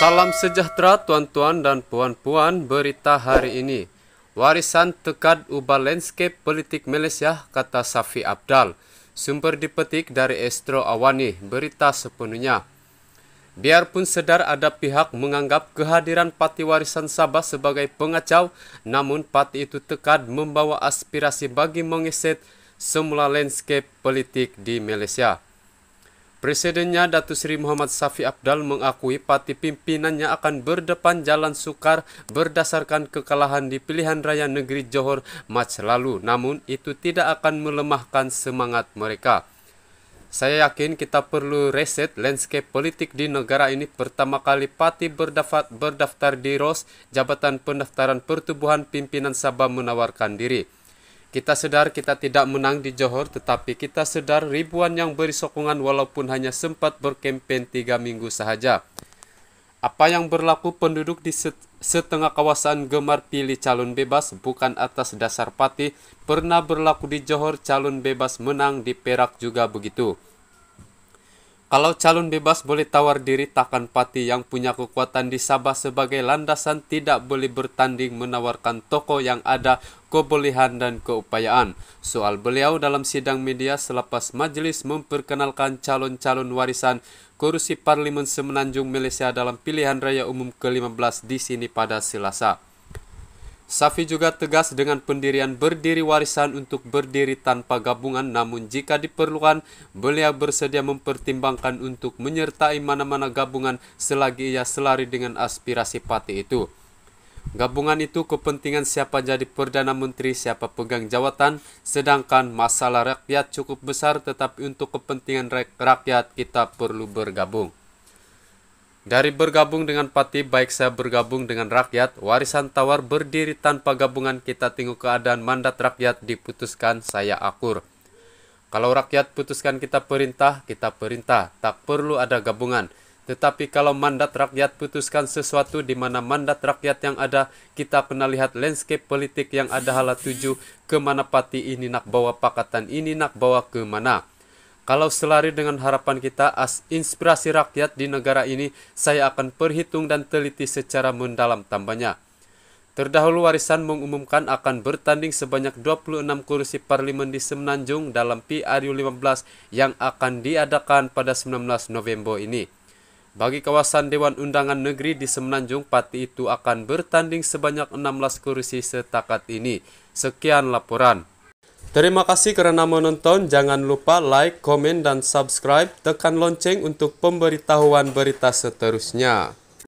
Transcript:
Salam sejahtera tuan-tuan dan puan-puan berita hari ini. Warisan tekad ubah landscape politik Malaysia kata Safi Abdal. Sumber dipetik dari Estro Awani, berita sepenuhnya. Biarpun sedar ada pihak menganggap kehadiran Parti Warisan Sabah sebagai pengacau, namun parti itu tekad membawa aspirasi bagi mengeset semula landscape politik di Malaysia. Presidennya Datu Sri Muhammad Safi Abdal mengakui parti pimpinannya akan berdepan jalan sukar berdasarkan kekalahan di pilihan raya negeri Johor Mac lalu. Namun itu tidak akan melemahkan semangat mereka. Saya yakin kita perlu reset landscape politik di negara ini. Pertama kali parti berdaftar, berdaftar di ROS, Jabatan Pendaftaran Pertubuhan Pimpinan Sabah menawarkan diri. Kita sedar kita tidak menang di Johor, tetapi kita sedar ribuan yang beri sokongan walaupun hanya sempat berkempen tiga minggu sahaja. Apa yang berlaku penduduk di setengah kawasan gemar pilih calon bebas bukan atas dasar pati, pernah berlaku di Johor calon bebas menang di Perak juga begitu. Kalau calon bebas boleh tawar diri takkan pati yang punya kekuatan di Sabah sebagai landasan tidak boleh bertanding menawarkan toko yang ada kebolehan dan keupayaan. Soal beliau dalam sidang media selepas majlis memperkenalkan calon-calon warisan kursi parlimen Semenanjung Malaysia dalam pilihan raya umum ke-15 di sini pada Selasa. Safi juga tegas dengan pendirian berdiri warisan untuk berdiri tanpa gabungan namun jika diperlukan beliau bersedia mempertimbangkan untuk menyertai mana-mana gabungan selagi ia selari dengan aspirasi parti itu. Gabungan itu kepentingan siapa jadi Perdana Menteri, siapa pegang jawatan, sedangkan masalah rakyat cukup besar tetapi untuk kepentingan rakyat kita perlu bergabung. Dari bergabung dengan Pati, baik saya bergabung dengan rakyat, warisan tawar berdiri tanpa gabungan kita tengok keadaan mandat rakyat diputuskan saya akur. Kalau rakyat putuskan kita perintah, kita perintah, tak perlu ada gabungan. Tetapi kalau mandat rakyat putuskan sesuatu di mana mandat rakyat yang ada, kita pernah lihat landscape politik yang ada hala tuju kemana pati ini nak bawa pakatan ini nak bawa kemana. mana. Kalau selari dengan harapan kita as inspirasi rakyat di negara ini, saya akan perhitung dan teliti secara mendalam tambahnya. Terdahulu Warisan mengumumkan akan bertanding sebanyak 26 kursi parlimen di Semenanjung dalam PRU 15 yang akan diadakan pada 19 November ini. Bagi kawasan Dewan Undangan Negeri di Semenanjung, parti itu akan bertanding sebanyak 16 kursi setakat ini. Sekian laporan. Terima kasih karena menonton. Jangan lupa like, komen, dan subscribe. Tekan lonceng untuk pemberitahuan berita seterusnya.